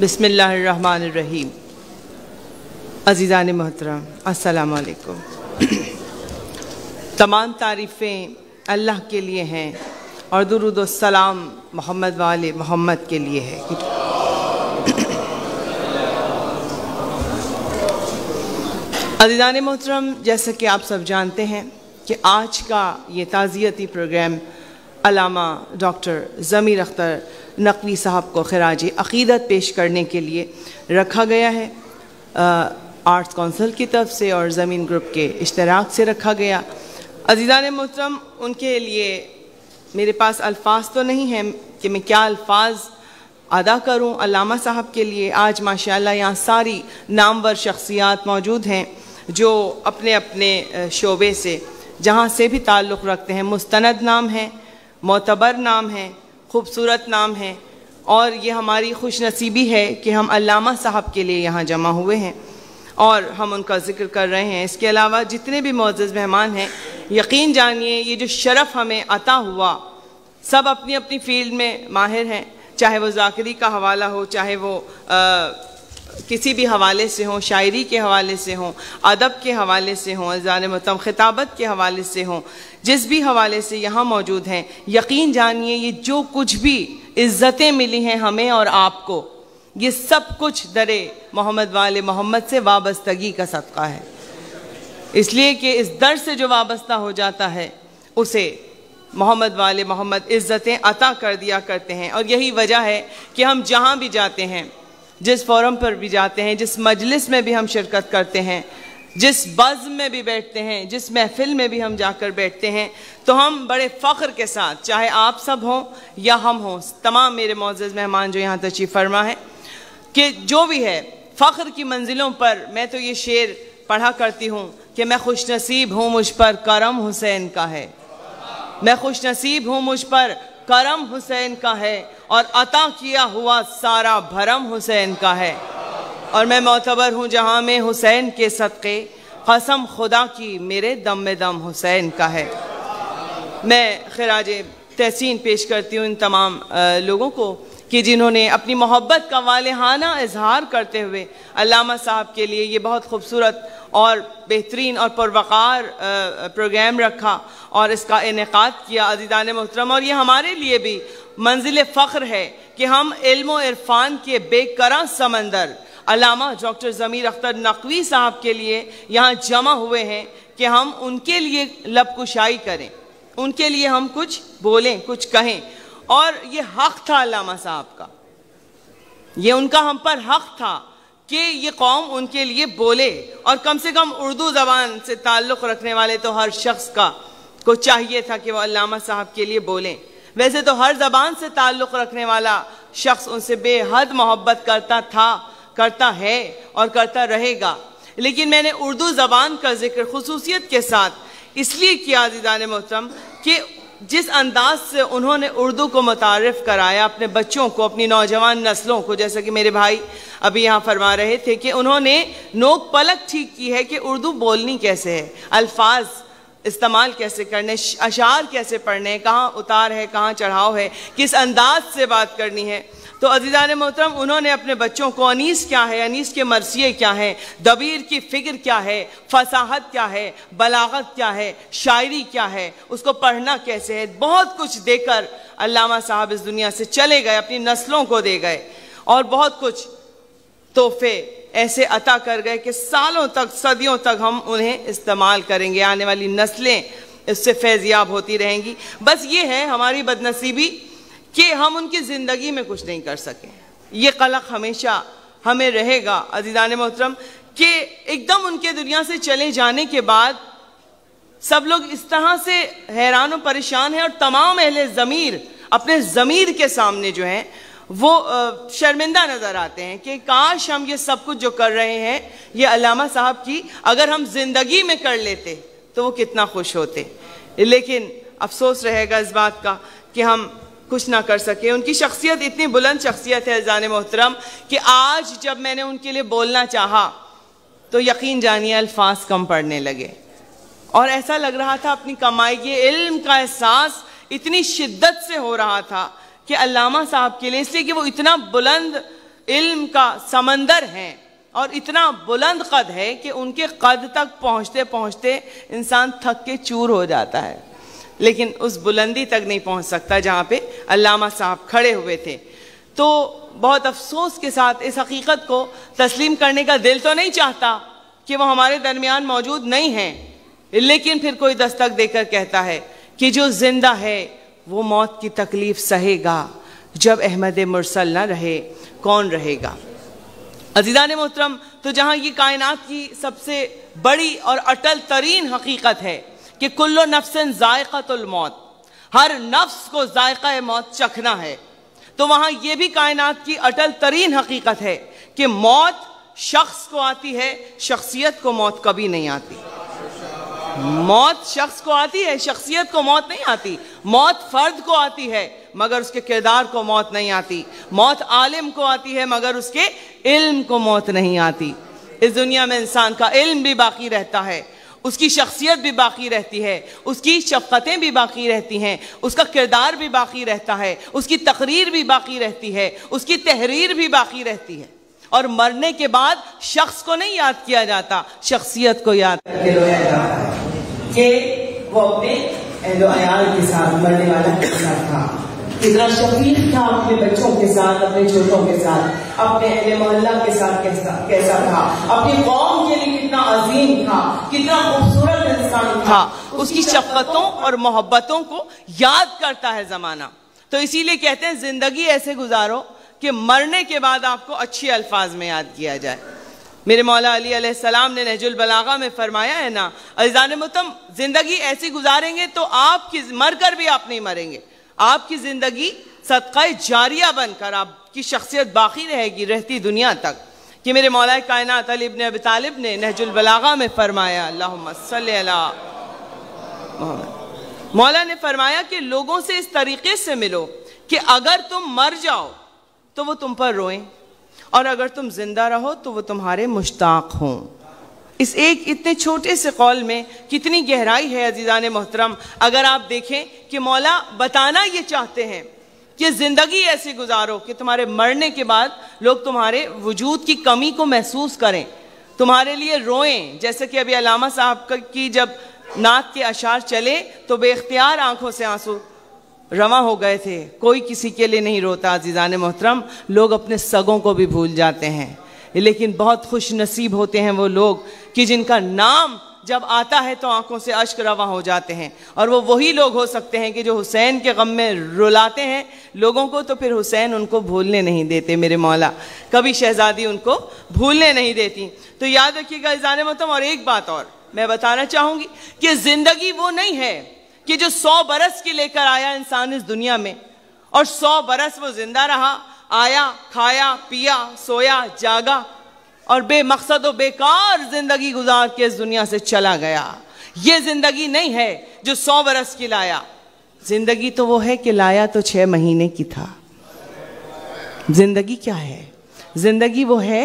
बिसमीम अज़ीज़ान मोहतरम असलकुम तमाम तारीफ़ें अल्लाह के लिए हैं और दुरुदसलाम मोहम्मद वाले मोहम्मद के लिए है अजीज़ान मोहतरम जैसा कि आप सब जानते हैं कि आज का ये ताज़ियती प्रोग्राम अलामा डॉक्टर ज़मीर अख्तर नकवी साहब को खराज अक़ीदत पेश करने के लिए रखा गया है आर्ट्स कौंसल की तरफ से और ज़मीन ग्रुप के इश्तराक से रखा गया अजीज़ान मोहतरम उनके लिए मेरे पास अल्फाज तो नहीं हैं कि मैं क्या अल्फाज अदा करूँ अलामा साहब के लिए आज माशाल्लाह यहाँ सारी नामवर शख्सियात मौजूद हैं जो अपने अपने शोबे से जहाँ से भी ताल्लुक़ रखते हैं मुस्तंद नाम हैं मोतबर नाम हैं खूबसूरत नाम है और ये हमारी खुश नसीबी है कि हम अलामा साहब के लिए यहाँ जमा हुए हैं और हम उनका जिक्र कर रहे हैं इसके अलावा जितने भी मोज़ मेहमान हैं यकीन जानिए ये जो शरफ़ हमें अता हुआ सब अपनी अपनी फील्ड में माहिर हैं चाहे वो जाकरी का हवाला हो चाहे वो आ, किसी भी हवाले से हों शायरी के हवाले से हों अदब के हवाले से हों ज़ान मतम खिताबत के हवाले से हों जिस भी हवाले से यहाँ मौजूद हैं यकीन जानिए ये जो कुछ भी इज़्ज़तें मिली हैं हमें और आपको ये सब कुछ दरे मोहम्मद वाले मोहम्मद से वाबस्तगी का सदका है इसलिए कि इस दर से जो वाबस्ता हो जाता है उसे मोहम्मद वाले मोहम्मद इज़्ज़तें अता कर दिया करते हैं और यही वजह है कि हम जहाँ भी जाते हैं जिस फोरम पर भी जाते हैं जिस मजलिस में भी हम शिरकत करते हैं जिस बज़ में भी बैठते हैं जिस महफिल में भी हम जाकर बैठते हैं तो हम बड़े फ़ख्र के साथ चाहे आप सब हों या हम हों तमाम मेरे मोज़ मेहमान जो यहाँ तशीफ़ फरमा है कि जो भी है फ़ख्र की मंजिलों पर मैं तो ये शेर पढ़ा करती हूँ कि मैं खुश नसीब हूँ मुझ पर करम हुसैन का है मैं खुश नसीब हूँ मुझ पर करम हुसैन का है और अता किया हुआ सारा भरम हुसैन का है और मैं मोतबर हूँ जहाँ में हुसैन के सदक़े कसम खुदा की मेरे दम में दम हुसैन का है मैं खराज तहसीन पेश करती हूँ इन तमाम लोगों को कि जिन्होंने अपनी मोहब्बत का वालहाना इजहार करते हुए अलामा साहब के लिए ये बहुत खूबसूरत और बेहतरीन और पुरवकार प्रोग्राम रखा और इसका इनका किया अजीदान मोहतरम और ये हमारे लिए भी मंजिल फ़ख्र है कि हम इल्मो इरफान के बेकरा समंदर अलामा डॉक्टर ज़मीर अख्तर नकवी साहब के लिए यहाँ जमा हुए हैं कि हम उनके लिए लपकुशाई करें उनके लिए हम कुछ बोलें कुछ कहें और ये हक था अलामा साहब का ये उनका हम पर हक था कि ये कौम उनके लिए बोले और कम से कम उर्दू ज़बान से ताल्लुक़ रखने वाले तो हर शख्स का को चाहिए था कि वह अलामा साहब के लिए बोलें वैसे तो हर जबान से ताल्लुक़ रखने वाला शख्स उनसे बेहद मोहब्बत करता था करता है और करता रहेगा लेकिन मैंने उर्दू ज़बान का जिक्र खसूसियत के साथ इसलिए किया जिदान मोहतरम कि जिस अंदाज से उन्होंने उर्दू को मुतारफ़ कराया अपने बच्चों को अपनी नौजवान नस्लों को जैसा कि मेरे भाई अभी यहाँ फरमा रहे थे कि उन्होंने नोक पलक ठीक की है कि उर्दू बोलनी कैसे है अल्फाज इस्तेमाल कैसे करने अशार कैसे पढ़ने कहाँ उतार है कहाँ चढ़ाव है किस अंदाज से बात करनी है तो अजीज़ान मोहतरम उन्होंने अपने बच्चों को अनीस क्या है अनीस के मरसिए क्या हैं दबीर की फ़िक्र क्या है फसाहत क्या है बलागत क्या है शायरी क्या है उसको पढ़ना कैसे है बहुत कुछ देकर अल्लामा साहब इस दुनिया से चले गए अपनी नस्लों को दे गए और बहुत कुछ तोहफे ऐसे अता कर गए कि सालों तक सदियों तक हम उन्हें इस्तेमाल करेंगे आने वाली नस्लें इससे फैजियाब होती रहेंगी बस ये है हमारी बदनसीबी कि हम उनकी ज़िंदगी में कुछ नहीं कर सकें ये कलक हमेशा हमें रहेगा अजीज़ान मोहतरम कि एकदम उनके दुनिया से चले जाने के बाद सब लोग इस तरह से हैरान और परेशान हैं और तमाम अहले ज़मीर अपने ज़मीर के सामने जो हैं वो शर्मिंदा नज़र आते हैं कि काश हम ये सब कुछ जो कर रहे हैं ये अलामा साहब की अगर हम ज़िंदगी में कर लेते तो वो कितना खुश होते लेकिन अफसोस रहेगा इस बात का कि हम कुछ ना कर सके उनकी शख्सियत इतनी बुलंद शख्सियत है जान मोहतरम कि आज जब मैंने उनके लिए बोलना चाहा तो यकीन जानिए अल्फाज कम पड़ने लगे और ऐसा लग रहा था अपनी कमाई के इल्म का एहसास इतनी शिद्दत से हो रहा था कि अल्लामा साहब के लिए इसलिए कि वो इतना बुलंद इल्म का समंदर हैं और इतना बुलंद कद है कि उनके कद तक पहुंचते पहुंचते इंसान थक के चूर हो जाता है लेकिन उस बुलंदी तक नहीं पहुंच सकता जहाँ पे अल्लामा साहब खड़े हुए थे तो बहुत अफसोस के साथ इस हकीकत को तस्लीम करने का दिल तो नहीं चाहता कि वो हमारे दरमियान मौजूद नहीं हैं लेकिन फिर कोई दस्तक देकर कहता है कि जो जिंदा है वो मौत की तकलीफ़ सहेगा जब अहमद मुरसल ना रहे कौन रहेगा अजीज़ान मोहतरम तो जहाँ ये कायनात की सबसे बड़ी और अटल तरीन हकीकत है कि कुल्लो नफ्सन मौत हर नफ्स को जायका मौत चखना है तो वहाँ ये भी कायनात की अटल तरीन हकीकत है कि मौत शख्स को आती है शख्सियत को मौत कभी नहीं आती मौत शख्स को आती है शख्सियत को मौत नहीं आती मौत फर्द को आती है मगर उसके किरदार को मौत नहीं आती मौत आलिम को आती है मगर उसके इल्म को मौत नहीं आती इस दुनिया में इंसान का इल्म भी बाकी रहता है उसकी शख्सियत भी बाकी रहती है उसकी शफ़क़तें भी बाकी रहती हैं उसका किरदार भी बाकी रहता है उसकी तकरीर भी बाकी रहती है उसकी तहरीर भी बाकी रहती है और मरने के बाद शख्स को नहीं याद किया जाता शख्सियत को याद किया जाता वो अपने एहलो आयाल के साथ मरने वाला किस्सा था कितना शकीन था अपने बच्चों के साथ अपने छोटों के साथ अपने अहल मोहल्ला के साथ कैसा कैसा था अपनी कौम के लिए कितना अजीम था कितना खूबसूरत इंसान था हाँ, उसकी शफकतों और मोहब्बतों को याद करता है जमाना तो इसीलिए कहते हैं जिंदगी ऐसे गुजारो कि मरने के बाद आपको अच्छे अल्फाज में याद किया जाए मेरे मौला अली अलैहिस्सलाम ने नहजुल बलागा में फरमाया है ना अजान मतम ज़िंदगी ऐसी गुजारेंगे तो आपकी मर कर भी आप नहीं मरेंगे आपकी ज़िंदगी सदका जारिया बनकर आपकी शख्सियत बाकी रहेगी रहती दुनिया तक कि मेरे मौला कायनात अली इबन अब तालिब ने नहजुल बलागा में फरमाया मौला ने फरमाया कि लोगों से इस तरीके से मिलो कि अगर तुम मर जाओ तो वो तुम पर रोएं और अगर तुम जिंदा रहो तो वो तुम्हारे मुश्ताक हों इस एक इतने छोटे से कौल में कितनी गहराई है अजीज़ान मोहतरम अगर आप देखें कि मौला बताना ये चाहते हैं कि ज़िंदगी ऐसे गुजारो कि तुम्हारे मरने के बाद लोग तुम्हारे वजूद की कमी को महसूस करें तुम्हारे लिए रोएं जैसे कि अभी अलामा साहब की जब नात के अशार चले तो बेख्तियार आंखों से आंसू रवा हो गए थे कोई किसी के लिए नहीं रोता अजीज़ान मोहतरम लोग अपने सगों को भी भूल जाते हैं लेकिन बहुत खुश नसीब होते हैं वो लोग कि जिनका नाम जब आता है तो आंखों से अश्क रवा हो जाते हैं और वो वही लोग हो सकते हैं कि जो हुसैन के गम में रुलाते हैं लोगों को तो फिर हुसैन उनको भूलने नहीं देते मेरे मौला कभी शहजादी उनको भूलने नहीं देती तो याद रखिएगा इजान मतम और एक बात और मैं बताना चाहूँगी कि ज़िंदगी वो नहीं है कि जो सौ बरस के लेकर आया इंसान इस दुनिया में और सौ बरस वो जिंदा रहा आया खाया पिया सोया जागा और बेमकसद व बेकार जिंदगी गुजार के इस दुनिया से चला गया ये जिंदगी नहीं है जो सौ बरस की लाया जिंदगी तो वो है कि लाया तो छह महीने की था जिंदगी क्या है जिंदगी वो है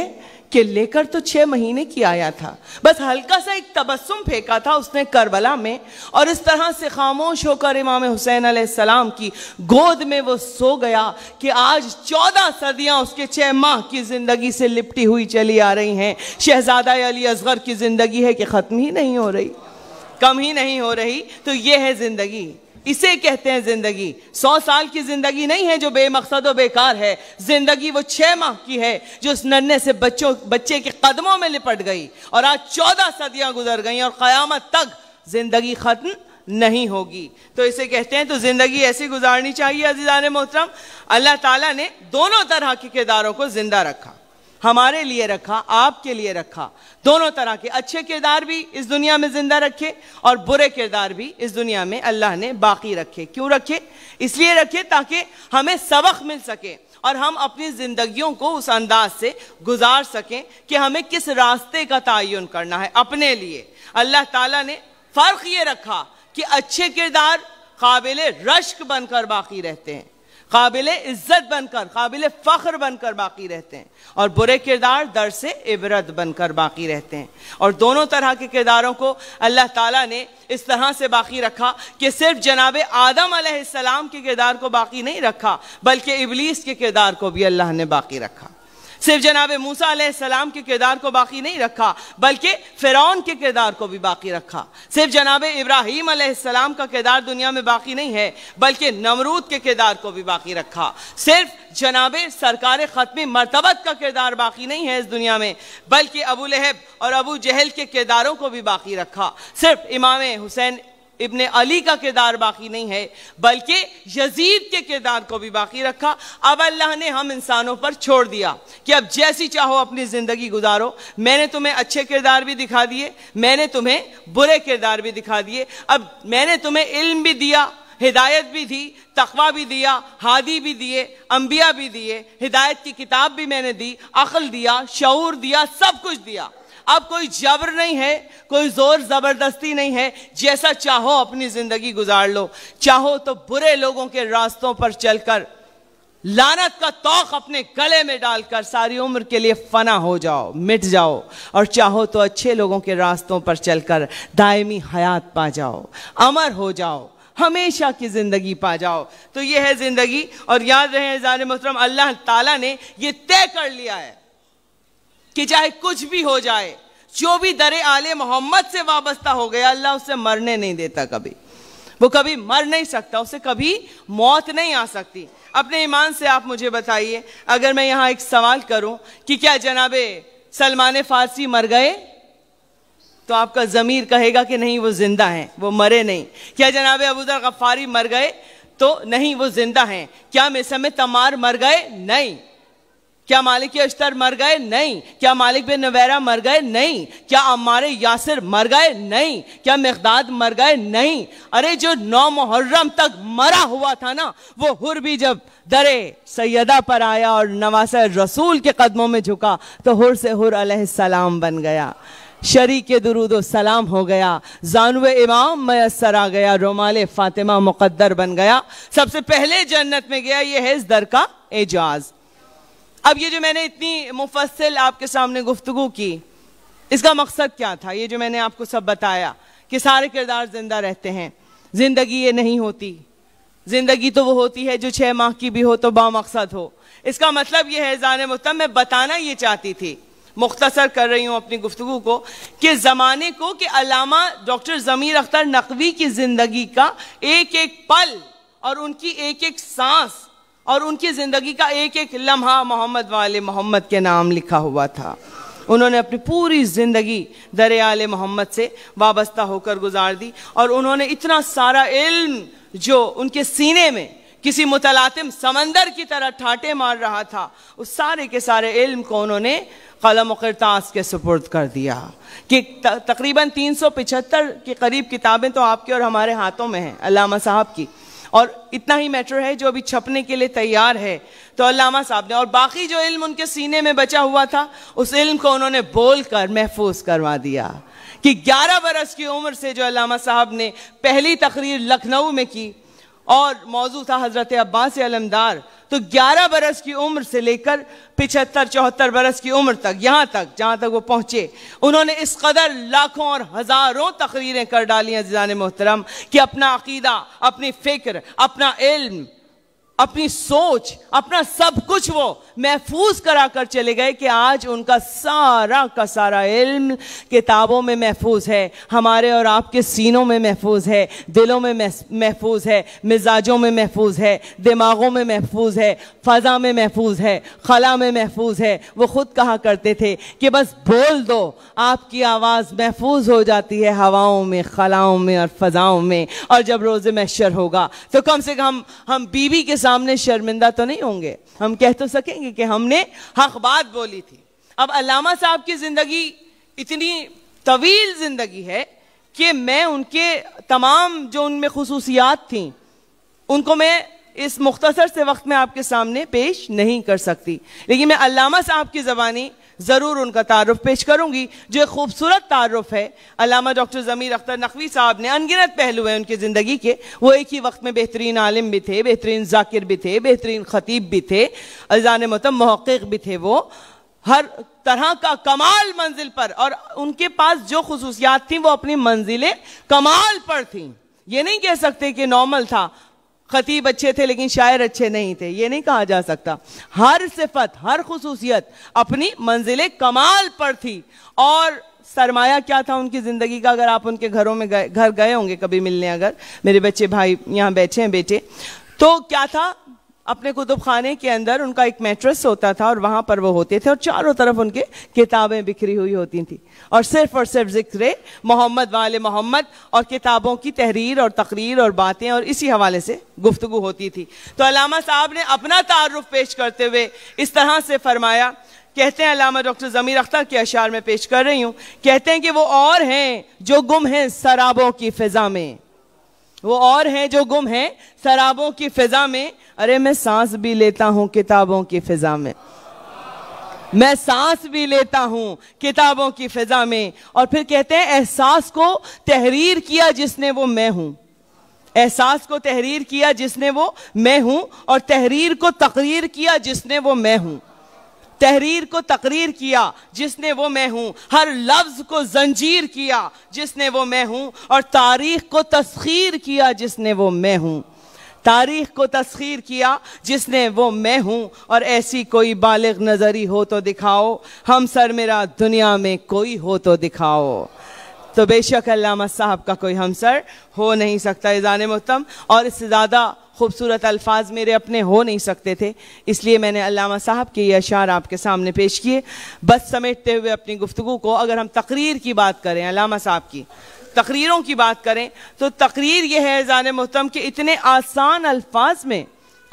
कि लेकर तो छह महीने की आया था बस हल्का सा एक तबस्सुम फेंका था उसने करबला में और इस तरह से खामोश होकर इमाम हुसैन सलाम की गोद में वो सो गया कि आज चौदह सदियां उसके छह माह की जिंदगी से लिपटी हुई चली आ रही हैं शहजादा अली असगर की जिंदगी है कि ख़त्म ही नहीं हो रही कम ही नहीं हो रही तो ये है जिंदगी इसे कहते हैं जिंदगी सौ साल की जिंदगी नहीं है जो बेमकसद और बेकार है जिंदगी वो छह माह की है जो उस नन्हे से बच्चों बच्चे के कदमों में लिपट गई और आज चौदह सदियां गुजर गई और क़यामत तक जिंदगी खत्म नहीं होगी तो इसे कहते हैं तो ज़िंदगी ऐसी गुजारनी चाहिए अजीजा मोहतरम अल्लाह तला ने दोनों तरह के किरदारों को ज़िंदा रखा हमारे लिए रखा आपके लिए रखा दोनों तरह के अच्छे किरदार भी इस दुनिया में जिंदा रखे और बुरे किरदार भी इस दुनिया में अल्लाह ने बाकी रखे क्यों रखे इसलिए रखे ताकि हमें सबक मिल सके और हम अपनी जिंदगियों को उस अंदाज से गुजार सकें कि हमें किस रास्ते का तयन करना है अपने लिए अल्लाह ताला ने फ़र्क ये रखा कि अच्छे किरदार काबिल रश्क बनकर बाकी रहते हैं काबिल इज्जत बनकर काबिल फ़ख्र बनकर बाकी रहते हैं और बुरे किरदार दर से इबरत बनकर बाकी रहते हैं और दोनों तरह के किरदारों को अल्लाह ताला ने इस तरह से बाकी रखा कि सिर्फ जनाब आदम सलाम के किरदार को बाकी नहीं रखा बल्कि इबलीस के किरदार को भी अल्लाह ने बाकी रखा सिर्फ जनाब मूसा सलाम के किरदार को बाकी नहीं रखा बल्कि फिरौन के किरदार को भी बाकी रखा सिर्फ जनाब इब्राहिम सलाम का किरदार दुनिया में बाकी नहीं है बल्कि नमरूद के किरदार को भी बाकी रखा सिर्फ जनाब सरकार ख़त्म मरतबत का किरदार बाकी नहीं है इस दुनिया में बल्कि अबू लहब और अबू जहल के किरदारों को भी बाकी रखा सिर्फ इमाम हुसैन इबन अली का किरदार बाकी नहीं है बल्कि यजीद के किरदार को भी बाकी रखा अब अल्लाह ने हम इंसानों पर छोड़ दिया कि अब जैसी चाहो अपनी ज़िंदगी गुजारो मैंने तुम्हें अच्छे किरदार भी दिखा दिए मैंने तुम्हें बुरे किरदार भी दिखा दिए अब मैंने तुम्हें इल्म भी दिया हिदायत भी दी तकवा भी दिया हादी भी दिए अंबिया भी दिए हिदायत की किताब भी मैंने दी अकल दिया शूर दिया सब कुछ दिया अब कोई जबर नहीं है कोई जोर जबरदस्ती नहीं है जैसा चाहो अपनी जिंदगी गुजार लो चाहो तो बुरे लोगों के रास्तों पर चलकर लानत का तोक अपने गले में डालकर सारी उम्र के लिए फना हो जाओ मिट जाओ और चाहो तो अच्छे लोगों के रास्तों पर चलकर दायमी हयात पा जाओ अमर हो जाओ हमेशा की ज़िंदगी पा जाओ तो ये है ज़िंदगी और याद रहे ज़ान मोहतरम अल्लाह ताला ने ये तय कर लिया है कि चाहे कुछ भी हो जाए जो भी दर आले मोहम्मद से वाबस्ता हो गया अल्लाह उसे मरने नहीं देता कभी वो कभी मर नहीं सकता उसे कभी मौत नहीं आ सकती अपने ईमान से आप मुझे बताइए अगर मैं यहां एक सवाल करूं कि क्या जनाबे सलमान फारसी मर गए तो आपका ज़मीर कहेगा कि नहीं वो जिंदा हैं वो मरे नहीं क्या जनाब अबूजर गफारी मर गए तो नहीं वो जिंदा हैं क्या मिसम तमार मर गए नहीं क्या मालिक अश्तर मर गए नहीं क्या मालिक बिन नवेरा मर गए नहीं क्या अमारे यासिर मर गए नहीं क्या मकदाद मर गए नहीं अरे जो नौ मुहर्रम तक मरा हुआ था ना वो हुर भी जब दरे सैदा पर आया और नवासा रसूल के कदमों में झुका तो हुर से हुर सलाम बन गया शरी के दरूद सलाम हो गया जानव इमाम मैसर आ गया रोमाल फातिमा मुकद्दर बन गया सबसे पहले जन्नत में गया ये है इस दर का एजाज़ अब ये जो मैंने इतनी मुफसल आपके सामने गुफ्तु की इसका मकसद क्या था ये जो मैंने आपको सब बताया कि सारे किरदार जिंदा रहते हैं जिंदगी ये नहीं होती जिंदगी तो वो होती है जो छः माह की भी हो तो बामकसद हो इसका मतलब ये है जान मुतम मैं बताना ये चाहती थी मुख्तसर कर रही हूँ अपनी गुफ्तु को कि ज़माने को कि अलामा डॉक्टर ज़मीर अख्तर नकवी की ज़िंदगी का एक एक पल और उनकी एक एक सांस और उनकी ज़िंदगी का एक एक लम्हा मोहम्मद वाले मोहम्मद के नाम लिखा हुआ था उन्होंने अपनी पूरी ज़िंदगी दरियाले मोहम्मद से वाबस्ता होकर गुजार दी और उन्होंने इतना सारा इल्म जो उनके सीने में किसी मुतलातिम समंदर की तरह ठाटे मार रहा था उस सारे के सारे इल्म को उन्होंने कलम करताज के सुपुर्द कर दिया कि तकरीबन 375 के करीब किताबें तो आपके और हमारे हाथों में हैं अलामा साहब की और इतना ही मैटर है जो अभी छपने के लिए तैयार है तो अलामा साहब ने और बाकी जो इल्म उनके सीने में बचा हुआ था उस इल्म को उन्होंने बोल कर महफूज करवा दिया कि 11 बरस की उम्र से जो अलामा साहब ने पहली तकरीर लखनऊ में की और मौजू था हजरत अब्बास अलमदार तो 11 बरस की उम्र से लेकर पिछहत्तर चौहत्तर बरस की उम्र तक यहाँ तक जहाँ तक वो पहुँचे उन्होंने इस कदर लाखों और हज़ारों तकरीरें कर डाली हैं जिजान मोहतरम कि अपना अकीदा अपनी फ़िक्र अपना इल्म अपनी सोच अपना सब कुछ वो महफूज करा कर चले गए कि आज उनका सारा का सारा इल्म किताबों में महफूज है हमारे और आपके सीनों में महफूज है दिलों में महफूज है मिजाजों में महफूज है दिमागों में महफूज है फ़ज़ा में महफूज है खला में महफूज है वो ख़ुद कहा करते थे कि बस बोल दो आपकी आवाज़ महफूज हो जाती है हवाओं में खलाओं में और फ़ज़ाओं में और जब रोज़ मैशर होगा तो कम से कम हम बीवी के सामने शर्मिंदा तो नहीं होंगे हम कह तो सकेंगे कि हमने हक बात बोली थी अब अलामा साहब की ज़िंदगी इतनी तवील ज़िंदगी है कि मैं उनके तमाम जो उनमें खसूसियात थी उनको मैं इस मुख्तसर से वक्त में आपके सामने पेश नहीं कर सकती लेकिन मैं अलामा साहब की ज़बानी ज़रूर उनका तारफ़ पेश करूँगी जो एक खूबसूरत तारफ़ है अलामा डॉक्टर ज़मीर अख्तर नकवी साहब ने अनगिनत पहलू हैं उनकी ज़िंदगी के वो एक ही वक्त में बेहतरीन आलिम भी थे बेहतरीन जाकिर भी थे बेहतरीन ख़तीब भी थे अजान मतम महक़ भी थे वो हर तरह का कमाल मंजिल पर और उनके पास जो खसूसियात थी वो अपनी मंजिलें कमाल पर थी ये नहीं कह सकते कि नॉर्मल था खतीब अच्छे थे लेकिन शायर अच्छे नहीं थे ये नहीं कहा जा सकता हर सिफत हर खसूसियत अपनी मंजिल कमाल पर थी और सरमाया क्या था उनकी ज़िंदगी का अगर आप उनके घरों में गए घर गए होंगे कभी मिलने अगर मेरे बच्चे भाई यहाँ बैठे हैं बेटे तो क्या था अपने कुतुब खाने के अंदर उनका एक मैट्रेस होता था और वहाँ पर वो होते थे और चारों तरफ उनके किताबें बिखरी हुई होती थी और सिर्फ और सिर्फ जिक्र मोहम्मद वाले मोहम्मद और किताबों की तहरीर और तकरीर और बातें और इसी हवाले से गुफ्तु होती थी तो अलामा साहब ने अपना तारफ़ पेश करते हुए इस तरह से फरमाया कहते हैं अलामा डॉक्टर जमीर अख्तर के अशार में पेश कर रही हूँ कहते हैं कि वो और हैं जो गुम हैं शराबों की फिजा में वो और हैं जो गुम हैं शराबों की फिजा में अरे मैं सांस भी लेता हूँ किताबों की फिजा में मैं सांस भी लेता हूँ किताबों की फिजा में और फिर कहते हैं एहसास को तहरीर किया जिसने वो मैं हूं एहसास को तहरीर किया जिसने वो मैं हूं और तहरीर को तकरीर किया जिसने वो मैं हूँ तहरीर को तकरीर किया जिसने वो मैं हूँ हर लफ्ज को जंजीर किया जिसने वो मैं हूँ और तारीख को तस्खीर किया जिसने वो मैं हूँ तारीख को तस्खीर किया जिसने वो मैं हूँ और ऐसी कोई बालग नजरी हो तो दिखाओ हम सर मेरा दुनिया में कोई हो तो दिखाओ तो बेशक अल्लामा साहब का कोई हमसर हो नहीं सकता इज़ान मुहतम और इससे ज़्यादा खूबसूरत अल्फाज मेरे अपने हो नहीं सकते थे इसलिए मैंने अलामा साहब के ये अशार आपके सामने पेश किए बस समेटते हुए अपनी गुफ्तु को अगर हम तकरीर की बात करें अलामा साहब की तकरीरों की बात करें तो तकरीर ये है जान मोहतम के इतने आसान अल्फाज में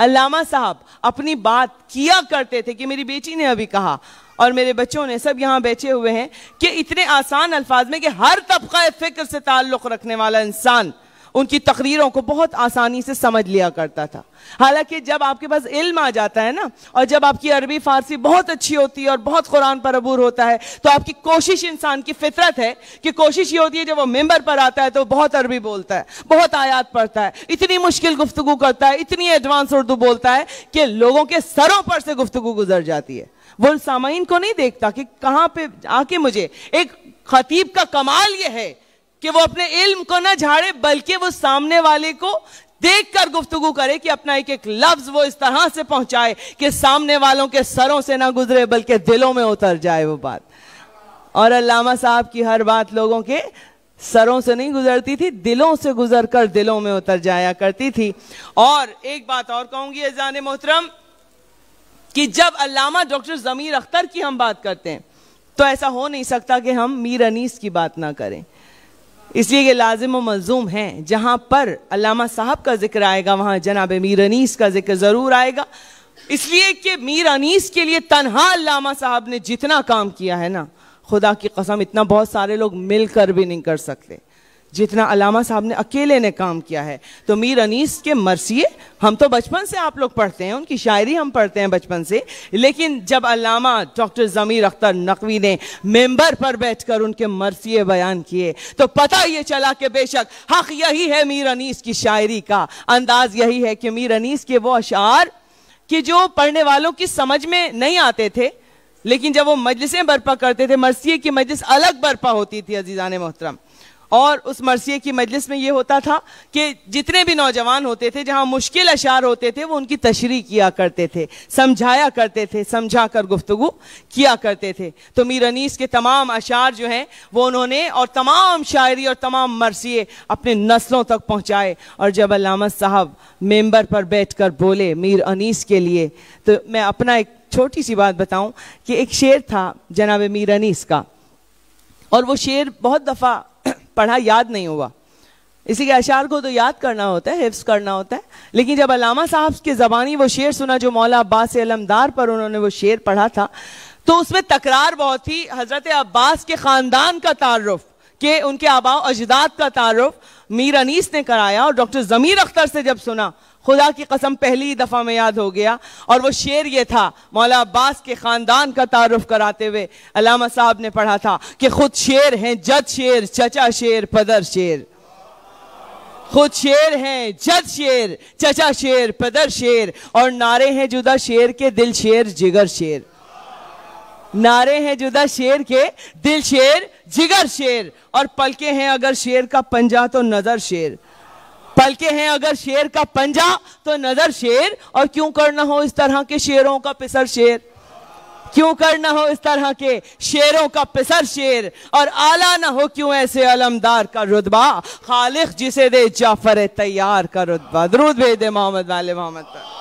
अलामा साहब अपनी बात किया करते थे कि मेरी बेटी ने अभी कहा और मेरे बच्चों ने सब यहाँ बैठे हुए हैं कि इतने आसान अल्फाज में कि हर तबका फ़िक्र से ताल्लुक़ रखने वाला इंसान उनकी तकरीरों को बहुत आसानी से समझ लिया करता था हालांकि जब आपके पास इल्म आ जाता है ना और जब आपकी अरबी फारसी बहुत अच्छी होती है और बहुत कुरान पर अबूर होता है तो आपकी कोशिश इंसान की फितरत है कि कोशिश ये होती है जब वो मेंबर पर आता है तो बहुत अरबी बोलता है बहुत आयात पढ़ता है इतनी मुश्किल गुफ्तु करता है इतनी एडवांस उर्दू बोलता है कि लोगों के सरों पर से गुफ्तु गुजर जाती है वो सामाइन को नहीं देखता कि कहाँ पे आके मुझे एक खतीब का कमाल यह है कि वो अपने इल्म को ना झाड़े बल्कि वो सामने वाले को देखकर गुफ्तगु करे कि अपना एक एक लफ्ज वो इस तरह से पहुंचाए कि सामने वालों के सरों से ना गुजरे बल्कि दिलों में उतर जाए वो बात और अलामा साहब की हर बात लोगों के सरों से नहीं गुजरती थी दिलों से गुजर कर दिलों में उतर जाया करती थी और एक बात और कहूंगी एजान मोहतरम कि जब अलामा डॉक्टर जमीर अख्तर की हम बात करते हैं तो ऐसा हो नहीं सकता कि हम मीर अनीस की बात ना करें इसलिए ये लाजिम मलजूम है जहाँ पर अलामा साहब का जिक्र आएगा वहाँ जनाब मीर अनीस का जिक्र ज़रूर आएगा इसलिए कि मीर अनीस के लिए तनहा अलामा साहब ने जितना काम किया है ना खुदा की कसम इतना बहुत सारे लोग मिलकर भी नहीं कर सकते जितना अलामा साहब ने अकेले ने काम किया है तो मीर अनीस के मरसिए हम तो बचपन से आप लोग पढ़ते हैं उनकी शायरी हम पढ़ते हैं बचपन से लेकिन जब अलामा डॉक्टर ज़मीर अख्तर नकवी ने मेंबर पर बैठकर उनके मरसिए बयान किए तो पता ये चला कि बेशक हक यही है मीर अनीस की शायरी का अंदाज यही है कि मीर अनीस के वो अशार कि जो पढ़ने वालों की समझ में नहीं आते थे लेकिन जब वो मजलिसें बर्पा करते थे मरसिए की मजलिस अलग बर्पा होती थी ने मोहतरम और उस मरसिए की मजलिस में ये होता था कि जितने भी नौजवान होते थे जहाँ मुश्किल अशार होते थे वो उनकी तशरी किया करते थे समझाया करते थे समझा कर गुफ्तु किया करते थे तो मीर अनीस के तमाम अशार जो हैं वो उन्होंने और तमाम शायरी और तमाम मरसिए अपने नस्लों तक पहुँचाए और जब अलामा साहब मेम्बर पर बैठ कर बोले मीर अनीस के लिए तो मैं अपना एक छोटी सी बात बताऊँ कि एक शेर था जनाब मीर अनीस का और वो शेर बहुत दफ़ा पढ़ा याद नहीं हुआ इसी के अशार को तो याद करना होता है हिफ्स करना होता है लेकिन जब अलामा साहब के ज़बानी वो शेर सुना जो मौला अब्बास अलमदार पर उन्होंने वो शेर पढ़ा था तो उसमें तकरार बहुत थी हज़रत अब्बास के ख़ानदान का तारफ़ कि उनके आबाव अजदाद का तारफ मीर अनीस ने कराया और डॉक्टर ज़मीर अख्तर से जब सुना खुदा की कसम पहली दफ़ा में याद हो गया और वो शेर ये था मौला अब्बास के ख़ानदान का तारफ़ कराते हुए अलामा साहब ने पढ़ा था कि खुद शेर हैं जद शेर चचा शेर पदर शेर खुद शेर हैं जद शेर चचा शेर पदर शेर और नारे हैं जुदा शेर के दिल शेर जिगर शेर नारे हैं जुदा शेर के दिल शेर जिगर शेर और पलके हैं अगर शेर का पंजा तो नजर शेर पलके हैं अगर शेर का पंजा तो नजर शेर और क्यों करना हो इस तरह के शेरों का पिसर शेर क्यों करना हो इस तरह के शेरों का पिसर शेर और आला ना हो क्यों ऐसे अलमदार का रुतबा खालिख जिसे दे जाफर तैयार का रुतबा दरुद भेज दे मोहम्मद वाले मोहम्मद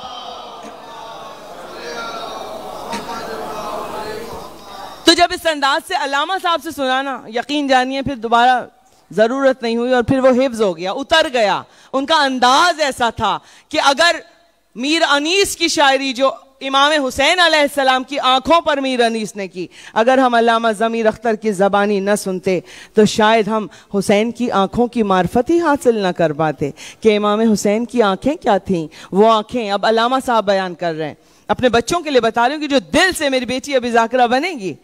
जब इस अंदाज से अलामा साहब से सुना ना यकीन जानिए फिर दोबारा ज़रूरत नहीं हुई और फिर वो हिफ्ज हो गया उतर गया उनका अंदाज ऐसा था कि अगर मीर अनीस की शायरी जो इमाम हुसैन आसमाम की आंखों पर मीर अनीस ने की अगर हम अलामा ज़मीर अख्तर की ज़बानी न सुनते तो शायद हम हुसैन की आंखों की मार्फत ही हासिल न कर पाते कि इमाम हुसैन की आंखें क्या थीं वो आंखें अब अलामा साहब बयान कर रहे हैं अपने बच्चों के लिए बता रही हूँ कि जो दिल से मेरी बेटी अभी जाकरा बनेगी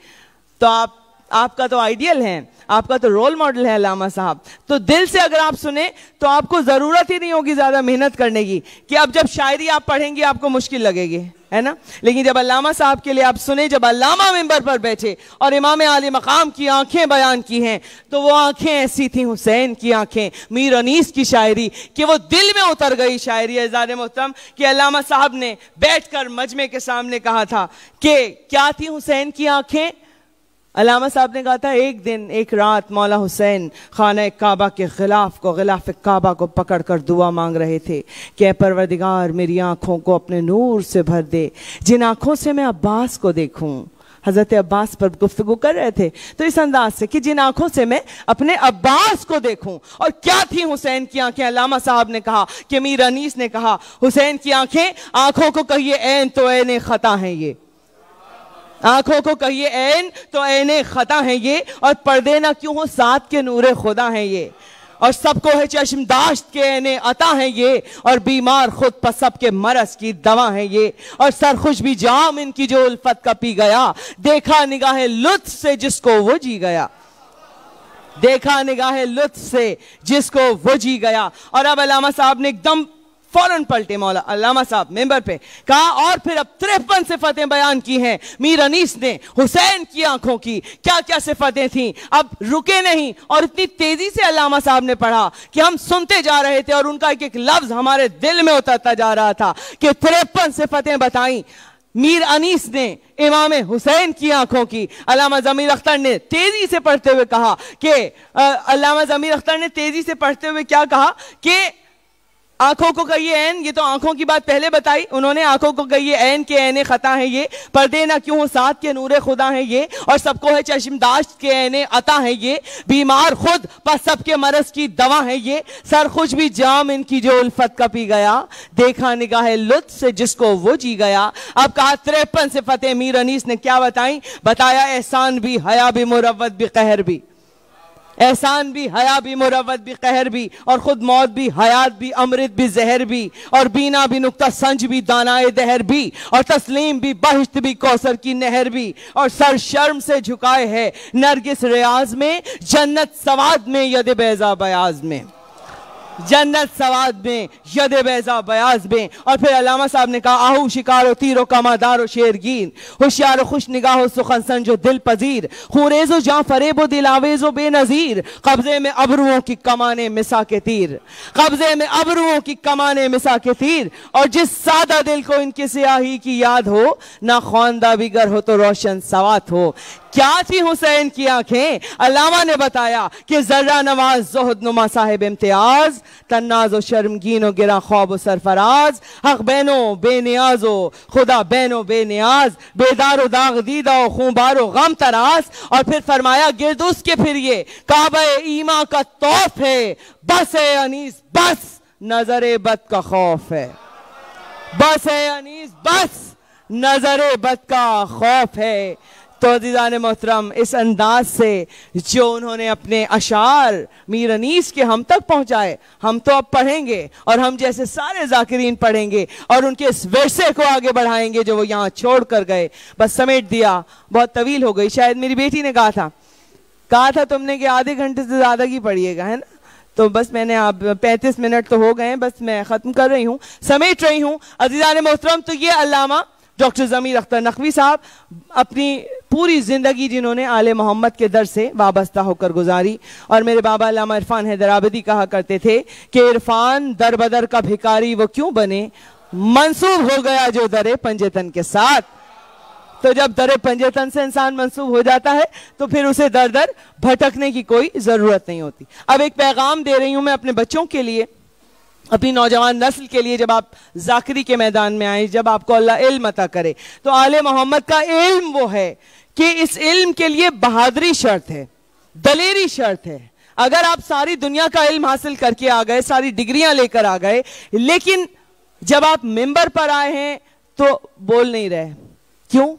तो आप आपका तो आइडियल है आपका तो रोल मॉडल है लामा साहब तो दिल से अगर आप सुने तो आपको ज़रूरत ही नहीं होगी ज़्यादा मेहनत करने की कि अब जब शायरी आप पढ़ेंगे आपको मुश्किल लगेगी है ना लेकिन जब अलामा साहब के लिए आप सुने जब अलामा मेंबर पर बैठे और इमाम आली मकाम की आंखें बयान की हैं तो वो आंखें ऐसी थी हुसैन की आंखें मीर अनीस की शायरी कि वो दिल में उतर गई शायरी एजार मोहतम कि अलामा साहब ने बैठकर मजमे के सामने कहा था कि क्या थी हुसैन की आंखें अलामा साहब ने कहा था एक दिन एक रात मौला हुसैन खाना काबा के खिलाफ को गिलाफ काबा को पकड़ कर दुआ मांग रहे थे कि परवरदिगार मेरी आँखों को अपने नूर से भर दे जिन आँखों से मैं अब्बास को देखूँ हज़रत अब्बास पर गुफ्तु कर रहे थे तो इस अंदाज से कि जिन आंखों से मैं अपने अब्बास को देखूं और क्या थी हुसैन की आंखें अलामा साहब ने कहा कि मीर अनीस ने कहा हुसैन की आंखें आंखों को कहिए ऐन तो ऐन खता हैं ये आंखों को कहिए एन तो एन खता है ये और पर्दे ना क्यों हो सात के नूरे खुदा है ये और सबको है चश्मदाश्त के एने अता है ये और बीमार खुद पर सबके मरस की दवा है ये और सरखुश भी जाम इनकी जो उल्फत का पी गया देखा निगाह लुत्फ से जिसको वो जी गया देखा निगाह लुत्फ से जिसको वो जी गया और अब अलामा साहब ने एकदम फौरन पलटे मौला अलामा साहब मेंबर पे कहा और फिर अब त्रेपन सिफतें बयान की हैं मीर अनीस ने हुसैन की आंखों की क्या क्या सिफतें थीं अब रुके नहीं और इतनी तेजी से अलामा साहब ने पढ़ा कि हम सुनते जा रहे थे और उनका एक एक लफ्ज हमारे दिल में उतरता जा रहा था कि त्रेपन सिफतें बताई मीर अनीस ने इमाम हुसैन की आंखों की अलामा जमीर अख्तर ने तेजी से पढ़ते हुए कहा कि अलामा जमीर अख्तर ने तेजी से पढ़ते हुए क्या कहा कि आंखों को कहिए ऐन ये तो आंखों की बात पहले बताई उन्होंने आंखों को कहिए एन के एने खता है ये पर्दे ना क्यों साथ के नूरे खुदा है ये और सबको है चश्मदाश्त के एने अता है ये बीमार खुद पर सबके मरस की दवा है ये सर खुश भी जाम इनकी जो उल्फत का पी गया देखा निगाह लुत्फ से जिसको वो जी गया अब कहा त्रेपन से फतेह मीर अनीस ने क्या बताई बताया एहसान भी हया भी मुरवत भी कहर भी एहसान भी हया भी मुरवत भी कहर भी और ख़ुद मौत भी हयात भी अमृत भी जहर भी और बीना भी नुकता संज भी दानाए दहर भी और तस्लीम भी बहिश्त भी कौसर की नहर भी और सर शर्म से झुकाए है नरगिस रियाज में जन्नत सवाद में यद बेजा बयाज में जन्नत सवाद में यद बैजा बयाज में और फिर अलामा साहब ने कहा आहू शिकारो तीरो कमादारो शेरगीर होशियारो खुश निगाहो सुखन जो दिल पजीर खुरेजो जहाँ फरेबो दिलावेजो बेनजीर कब्जे में अबरुओं की कमाने मिसा के तीर कब्जे में अबरुओं की कमाने मिसा के तीर और जिस सादा दिल को इनकी स्याही की याद हो ना खानदा बिगर हो तो रोशन सवात हो क्या थी हुसैन की आंखें अलामा ने बताया कि जर्रा नवाज जोहद नुमा साहेब इम्तियाज तन्नाजो शर्मगीन व गिरा ख्वाब सरफराज हक बैनो बेनियाज व खुदा बैनो बेनियाज बेदार व दाग दीदा व गम तराज और फिर फरमाया गिर्द उसके फिर ये काबा ईमा का तोफ है बस है अनीस बस नजर बद का खौफ है बस है अनीस बस नजर बद का खौफ है तो दीदान मोहतरम इस अंदाज से जो उन्होंने अपने अशार मीर अनीस के हम तक पहुंचाए हम तो अब पढ़ेंगे और हम जैसे सारे जाकिरीन पढ़ेंगे और उनके इस वैसे को आगे बढ़ाएंगे जो वो यहाँ छोड़ कर गए बस समेट दिया बहुत तवील हो गई शायद मेरी बेटी ने कहा था कहा था तुमने कि आधे घंटे से ज़्यादा की पढ़िएगा है ना तो बस मैंने आप पैंतीस मिनट तो हो गए बस मैं ख़त्म कर रही हूँ समेट रही हूँ अजीज़ा मोहतरम तो ये अलामा डॉक्टर ज़मीर अख्तर नकवी साहब अपनी पूरी ज़िंदगी जिन्होंने आल मोहम्मद के दर से वाबस्ता होकर गुजारी और मेरे बाबा लामा इरफान आबदी कहा करते थे कि इरफान दर बदर का भिकारी वो क्यों बने मंसूब हो गया जो दरे पंजेतन के साथ तो जब दर पंजेतन से इंसान मंसूब हो जाता है तो फिर उसे दर दर भटकने की कोई ज़रूरत नहीं होती अब एक पैगाम दे रही हूँ मैं अपने बच्चों के लिए अपनी नौजवान नस्ल के लिए जब आप जाकरी के मैदान में आए जब आपको अल्लाह इल्म अता करे तो आले मोहम्मद का इल्म वो है कि इस इल्म के लिए बहादरी शर्त है दलेरी शर्त है अगर आप सारी दुनिया का इल्म हासिल करके आ गए सारी डिग्रियां लेकर आ गए लेकिन जब आप मेंबर पर आए हैं तो बोल नहीं रहे क्यों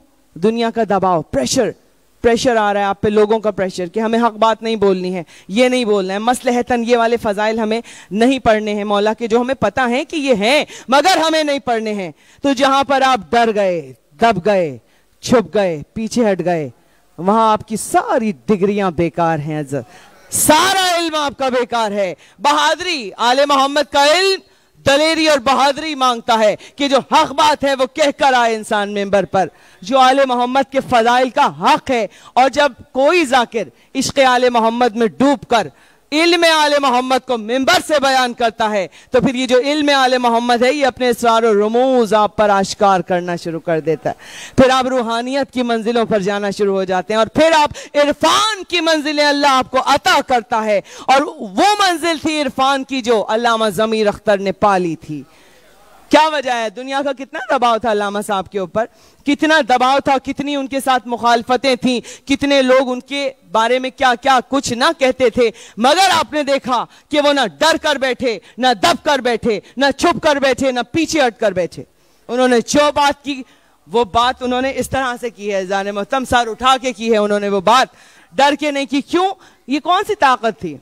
दुनिया का दबाव प्रेशर प्रेशर आ रहा है आप पे लोगों का प्रेशर कि हमें हक बात नहीं बोलनी है ये नहीं बोलना है मसलहतन ये वाले फजाइल हमें नहीं पढ़ने हैं मौला के जो हमें पता है कि ये हैं मगर हमें नहीं पढ़ने हैं तो जहां पर आप डर गए दब गए छुप गए पीछे हट गए वहां आपकी सारी डिग्रियां बेकार हैं सारा इल्म आपका बेकार है बहादरी आले मोहम्मद का इल्म दलेरी और बहादरी मांगता है कि जो हक बात है वो कहकर आए इंसान मेंबर पर जो आल मोहम्मद के फ़जाइल का हक है और जब कोई जाकिर इश्क आल मोहम्मद में डूब कर इल्म आले मोहम्मद को मेंबर से बयान करता है तो फिर ये जो इल्म आल मोहम्मद है ये अपने सारो रमूज आप पर आश्कार करना शुरू कर देता है फिर आप रूहानियत की मंजिलों पर जाना शुरू हो जाते हैं और फिर आप इरफान की मंजिलें अल्लाह आपको अता करता है और वो मंजिल थी इरफान की जो अलामा ज़मीर अख्तर ने पाली थी क्या वजह है दुनिया का कितना दबाव था लामा साहब के ऊपर कितना दबाव था कितनी उनके साथ मुखालफतें थीं कितने लोग उनके बारे में क्या क्या कुछ ना कहते थे मगर आपने देखा कि वो ना डर कर बैठे ना दब कर बैठे ना छुप कर बैठे ना पीछे हट कर बैठे उन्होंने जो बात की वो बात उन्होंने इस तरह से की है जान मोहतम सर उठा के की है उन्होंने वो बात डर के नहीं की क्यों ये कौन सी ताकत थी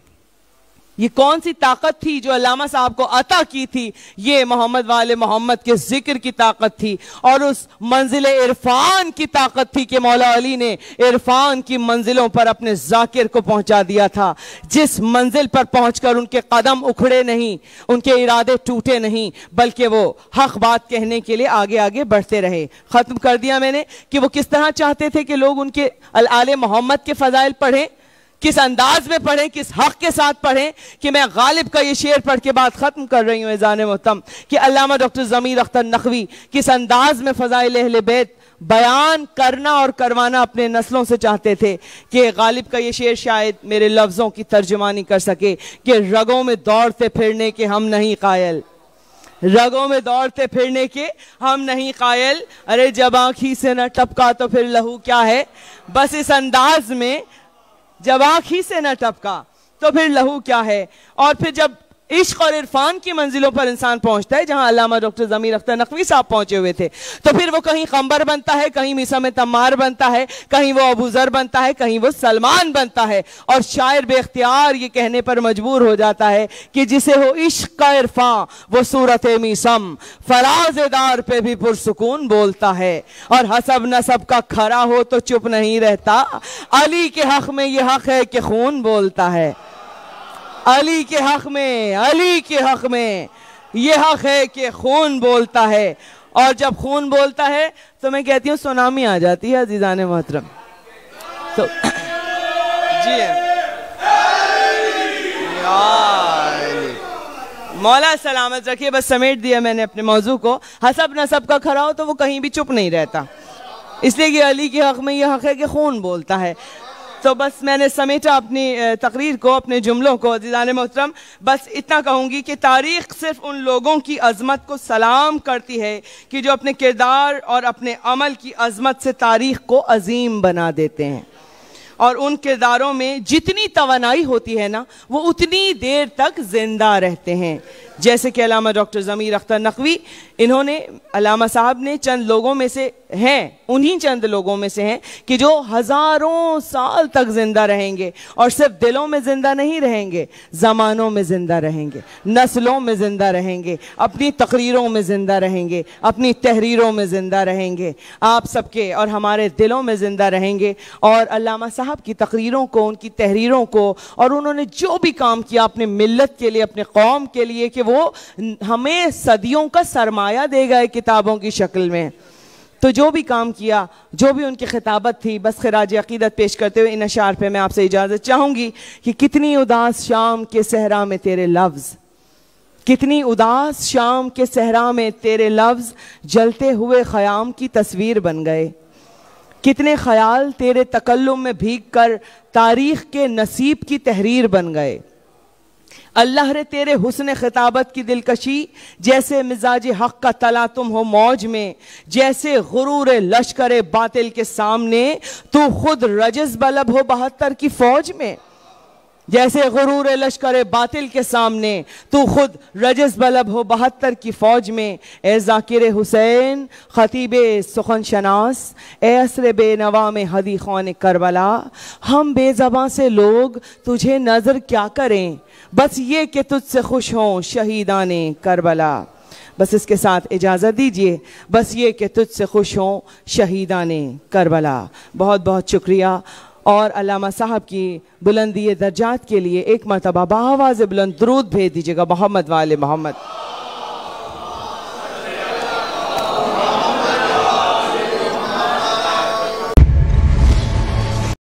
ये कौन सी ताकत थी जो अलामा साहब को अता की थी ये मोहम्मद वाले मोहम्मद के जिक्र की ताकत थी और उस मंजिल इरफान की ताकत थी कि मौला अली ने इरफान की मंजिलों पर अपने जाकिर को पहुंचा दिया था जिस मंजिल पर पहुंचकर उनके कदम उखड़े नहीं उनके इरादे टूटे नहीं बल्कि वो हक बात कहने के लिए आगे आगे बढ़ते रहे ख़त्म कर दिया मैंने कि वो किस तरह चाहते थे कि लोग उनके अल आल मोहम्मद के फ़जाइल पढ़ें किस अंदाज में पढ़ें किस हक के साथ पढ़ें कि मैं गालिब का ये शेर पढ़ के बाद ख़त्म कर रही हूँ एजान मोहतम कि अलामा डॉक्टर ज़मीर अख्तर नकवी किस अंदाज में फ़जाइल अहल बैत बयान करना और करवाना अपने नस्लों से चाहते थे कि गालिब का ये शेर शायद मेरे लफ्ज़ों की तर्जमानी कर सके कि रगों में दौड़ते फिरने के हम नहीं कायल रगों में दौड़ते फिरने के हम नहीं कायल अरे जब आँखी से न टपका तो फिर लहू क्या है बस इस अंदाज में जब आंख ही से न टपका तो फिर लहू क्या है और फिर जब इश्क और इरफान की मंजिलों पर इंसान पहुंचता है जहां अलामा डॉक्टर जमीर अख्तर नकवी साहब पहुंचे हुए थे तो फिर वो कहीं कंबर बनता है कहीं मिसम तमार बनता है कहीं वो अबूजर बनता है कहीं वो सलमान बनता है और शायर बेख्तियार ये कहने पर मजबूर हो जाता है कि जिसे हो इश्क का इरफा वो सूरत मीसम फराजदार पे भी पुरसकून बोलता है और हसब नसब का खरा हो तो चुप नहीं रहता अली के हक में यह हक है कि खून बोलता है अली के हक में अली के हक में ये हक है कि खून बोलता है और जब खून बोलता है तो मैं कहती हूँ सुनामी आ जाती है अजीज़ान मोहतरम तो जी मौला सलामत रखिए बस समेट दिया मैंने अपने मौजू को हसब नसब का खड़ा हो तो वो कहीं भी चुप नहीं रहता इसलिए कि अली के हक में यह हक है कि खून बोलता है तो बस मैंने समेटा अपनी तकरीर को अपने जुमलों को अजीज़ान मोहतरम बस इतना कहूँगी कि तारीख सिर्फ उन लोगों की अजमत को सलाम करती है कि जो अपने किरदार और अपने अमल की अजमत से तारीख को अजीम बना देते हैं और उन किरदारों में जितनी तोनाई होती है ना वो उतनी देर तक जिंदा रहते हैं जैसे कि अलामा डॉक्टर ज़मीर अख्तर नकवी इन्होंने अलामा साहब ने चंद लोगों में से हैं उन्हीं चंद लोगों में से हैं कि जो हज़ारों साल तक ज़िंदा रहेंगे और सिर्फ दिलों में ज़िंदा नहीं रहेंगे ज़मानों में ज़िंदा रहेंगे नस्लों में ज़िंदा रहेंगे अपनी तकरीरों में ज़िंदा रहेंगे अपनी तहरीरों में ज़िंदा रहेंगे आप सबके और हमारे दिलों में ज़िंदा रहेंगे और अलामा साहब की तकरीरों को उनकी तहरीरों को और उन्होंने जो भी काम किया अपने मिलत के लिए अपने कौम के लिए कि वो हमें सदियों का सरमाया दे गए किताबों की शक्ल में तो जो भी काम किया जो भी उनकी खिताबत थी बस खराज अकीदत पेश करते हुए इन अशार पे मैं आपसे इजाज़त चाहूँगी कि कितनी उदास शाम के सहरा में तेरे लफ्ज़ कितनी उदास शाम के सहरा में तेरे लफ्ज़ जलते हुए ख़याम की तस्वीर बन गए कितने ख्याल तेरे तकल्लुम में भीग कर तारीख़ के नसीब की तहरीर बन गए अल्लाह रे तेरे हुसन खिताबत की दिलकशी जैसे मिजाज हक का तला तुम हो मौज में जैसे गुरूर लश्कर बातिल के सामने तू खुद रजस बलब हो बहत्तर की फौज में जैसे गुरूर लश्कर बातिल के सामने तू खुद रजस बलब हो बहत्तर की फ़ौज में ए जाकिर हुसैन ख़तीब सुखन शनास ए असर नवा में हदी खान करबला हम बेजबा से लोग तुझे नज़र क्या करें बस ये कि तुझसे खुश हों शहीदान करबला बस इसके साथ इजाज़त दीजिए बस ये कि तुझसे खुश हों शहीदान करबला बहुत बहुत शुक्रिया और अलामा साहब की बुलंदी दर्जात के लिए एक मरतबा बावाज बुलंद दरूद भेज दीजिएगा मोहम्मद वाले मोहम्मद